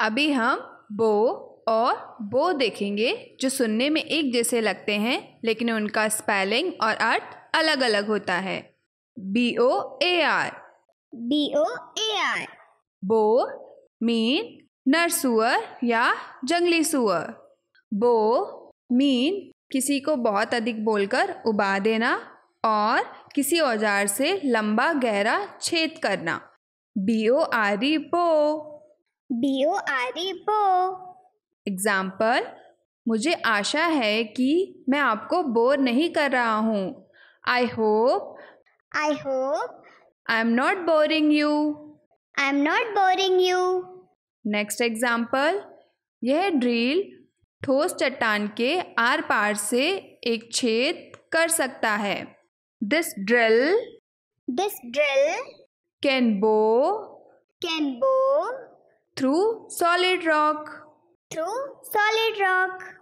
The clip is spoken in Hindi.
अभी हम बो और बो देखेंगे जो सुनने में एक जैसे लगते हैं लेकिन उनका स्पेलिंग और अर्थ अलग अलग होता है B O A R B O A R boar mean नर सुअर या जंगली सुअर बो मीन किसी को बहुत अधिक बोलकर उबा देना और किसी औजार से लंबा गहरा छेद करना बी ओ आर ई बो बी ओ आर ई बो एग्जाम्पल मुझे आशा है कि मैं आपको बोर नहीं कर रहा हूँ I hope I hope I am not boring you I am not boring you next example यह ड्रिल ठोस चट्टान के आर पार से एक छेद कर सकता है this drill this drill can bore can bore through solid rock through solid rock